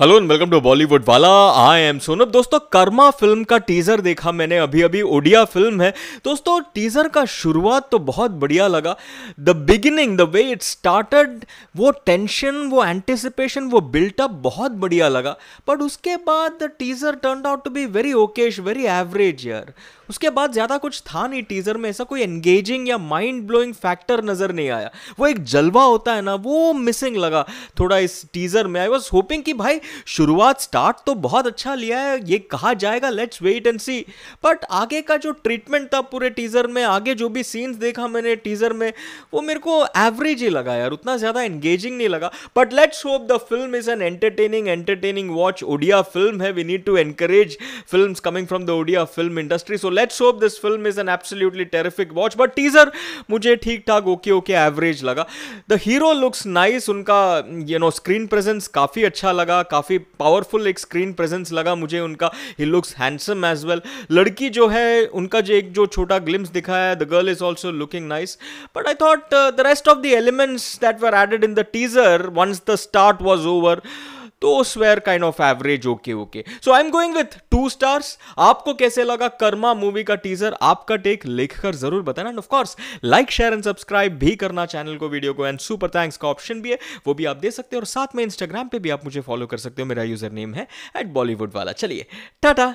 hello and welcome to Bollywood वाला I M सोनब दोस्तों Karma film का टीजर देखा मैंने अभी अभी ओडिया फिल्म है दोस्तों टीजर का शुरुआत तो बहुत बढ़िया लगा the beginning the way it started वो टेंशन वो एंटिसिपेशन वो बिल्टअप बहुत बढ़िया लगा बट उसके बाद the teaser turn out to be very okayish very average यर उसके बाद ज़्यादा कुछ था नहीं टीजर में ऐसा कोई एंगेजिंग या माइंड ब्लोइंग फैक्टर नज़र नहीं आया वो एक जलवा होता है ना वो मिसिंग लगा थोड़ा इस टीजर में आई वॉज होपिंग कि भाई शुरुआत स्टार्ट तो बहुत अच्छा लिया है ये कहा जाएगा let's wait and see but आगे का जो ट्रीटमेंट था पूरे टीज़र में आगे जो भी सीन्स देखा मैंने टीज़र में वो मेरे को एवरेज ही लगा यार उतना ज़्यादा एंगेजिंग नहीं लगा but let's hope the film is an entertaining entertaining watch Odia film है we need to encourage film coming from the Odia film industry so let's hope this film is an absolutely terrific watch but teaser मुझे ठीक ठाक okay okay average लगा the hero looks nice उनका you know screen presence काफ़ी अच्छा लगा काफ़ी powerful एक स्क्रीन प्रेजेंस लगा मुझे उनका ही लुक्स हैंडसम एज वेल लड़की जो है उनका जो एक जो छोटा ग्लिम्स दिखा है the girl is also looking nice but I thought the rest of the elements that were added in the teaser once the start was over those were kind of average okay okay so I am going with two stars आपको कैसे लगा Karma movie का teaser आपका take लिखकर जरूर बताना and of course like share and subscribe भी करना चैनल को वीडियो को एंड सुपर थैंक्स का ऑप्शन भी है वो भी आप दे सकते हो और साथ में इंस्टाग्राम पे भी आप मुझे फॉलो कर सकते हो मेरा यूजर नेम है एट बॉलीवुड वाला चलिए टाटा